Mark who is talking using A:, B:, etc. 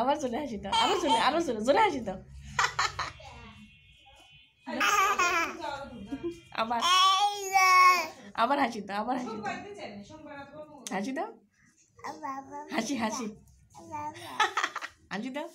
A: আবার চলে হাসি দাও আবার চলে আরো চলে জোরে হাসি দাও
B: আবার আবার হাসি দাও আবার হাসি দাও হাসি দাও হাসি হাসি
C: হাসি দাও